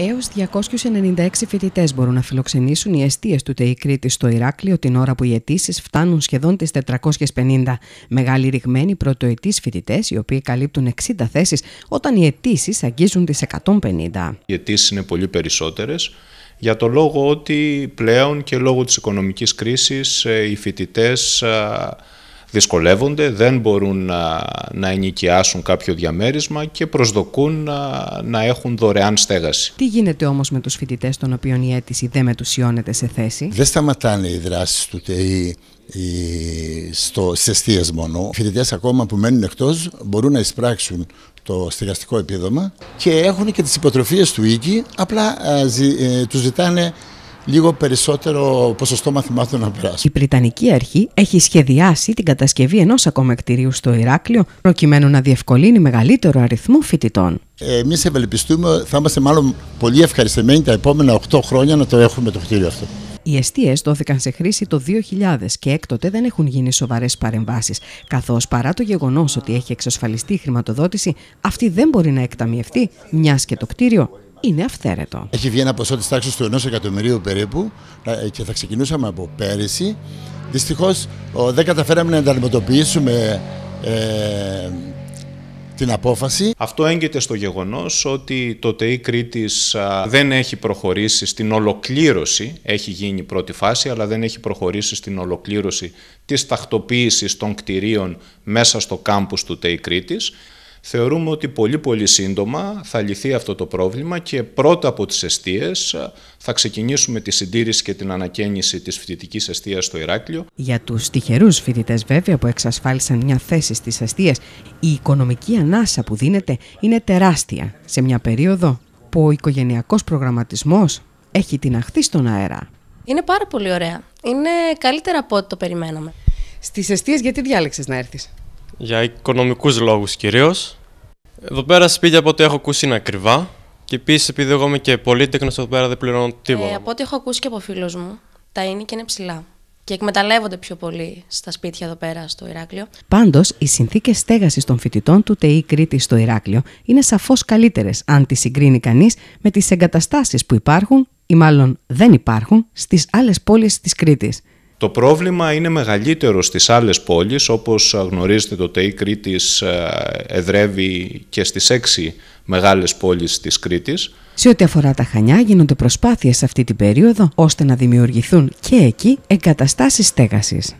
έως 296 φοιτητές μπορούν να φιλοξενήσουν οι αιστείες του ΤΕΙ Κρήτη στο Ηράκλειο την ώρα που οι αιτήσεις φτάνουν σχεδόν τις 450. Μεγάλη ρηγμένοι πρωτοετής φοιτητές, οι οποίοι καλύπτουν 60 θέσεις, όταν οι αιτήσεις αγγίζουν τις 150. Οι αιτήσεις είναι πολύ περισσότερες για το λόγο ότι πλέον και λόγω της οικονομικής κρίσης ε, οι φοιτητές ε, δυσκολεύονται, δεν μπορούν να, να ενοικιάσουν κάποιο διαμέρισμα και προσδοκούν να, έχουν δωρεάν στέγαση. Τι γίνεται όμως με τους φοιτητές των οποίων η αίτηση δεν μετουσιώνεται σε θέση. Δεν σταματάνε οι δράσεις του ΤΕΗ στο, στις μόνο. Οι φοιτητές ακόμα που μένουν εκτός μπορούν να εισπράξουν το στεγαστικό επίδομα και έχουν και τις υποτροφίες του οίκη, απλά ε, ε, τους ζητάνε λίγο περισσότερο ποσοστό μαθημάτων να περάσουν. Η Πριτανική Αρχή έχει σχεδιάσει την κατασκευή ενός ακόμα κτηρίου στο Ηράκλειο, προκειμένου να διευκολύνει μεγαλύτερο αριθμό φοιτητών. Εμείς ευελπιστούμε, θα είμαστε μάλλον πολύ ευχαριστημένοι τα επόμενα 8 χρόνια να το έχουμε το κτίριο αυτό. Οι αιστείε δόθηκαν σε χρήση το 2000 και έκτοτε δεν έχουν γίνει σοβαρές παρεμβάσεις. Καθώς παρά το γεγονός ότι έχει εξασφαλιστεί η χρηματοδότηση, αυτή δεν μπορεί να εκταμιευτεί, μιας και το κτίριο είναι αυθαίρετο. Έχει βγει ένα ποσό της τάξης του 1 εκατομμυρίου περίπου ε, και θα ξεκινούσαμε από πέρυσι. Δυστυχώς δεν καταφέραμε να αντιμετωπίσουμε ε, την απόφαση. Αυτό έγκυται στο γεγονός ότι το ΤΕΙ δεν έχει προχωρήσει στην ολοκλήρωση, έχει γίνει πρώτη φάση, αλλά δεν έχει προχωρήσει στην ολοκλήρωση της τακτοποίησης των κτηρίων μέσα στο κάμπους του ΤΕΙ Κρήτης θεωρούμε ότι πολύ πολύ σύντομα θα λυθεί αυτό το πρόβλημα και πρώτα από τις αιστείες ε, θα ξεκινήσουμε τη συντήρηση και την ανακαίνιση της φοιτητικής αιστείας στο Ηράκλειο. Για τους τυχερούς φοιτητές βέβαια που εξασφάλισαν μια θέση στις αιστείες, η οικονομική ανάσα που δίνεται είναι τεράστια σε μια περίοδο που ο οικογενειακός προγραμματισμός έχει την αχθή στον αέρα. Είναι πάρα πολύ ωραία. Είναι καλύτερα από ό,τι το περιμέναμε. Στις αιστείες γιατί διάλεξες να έρθεις. Για οικονομικούς λόγους κυρίως. Εδώ πέρα σπίτια από ό,τι έχω ακούσει είναι ακριβά. Και επίσης, επειδή εγώ είμαι και πολύτεκνο, εδώ πέρα δεν πληρώνω τίποτα. Ε, από ό,τι έχω ακούσει και από φίλους μου, τα είναι και είναι ψηλά. Και εκμεταλλεύονται πιο πολύ στα σπίτια εδώ πέρα στο Ηράκλειο. Πάντως, οι συνθήκες στέγασης των φοιτητών του ΤΕΙ Κρήτη στο Ηράκλειο είναι σαφώς καλύτερες, αν τις συγκρίνει κανείς με τις εγκαταστάσεις που υπάρχουν ή μάλλον δεν υπάρχουν στις άλλες πόλεις της Κρήτης. Το πρόβλημα είναι μεγαλύτερο στις άλλες πόλεις, όπως γνωρίζετε το ΤΕΙ Κρήτης εδρεύει και στις έξι μεγάλες πόλεις της Κρήτης. Σε ό,τι αφορά τα Χανιά γίνονται προσπάθειες αυτή την περίοδο ώστε να δημιουργηθούν και εκεί εγκαταστάσεις στέγασης.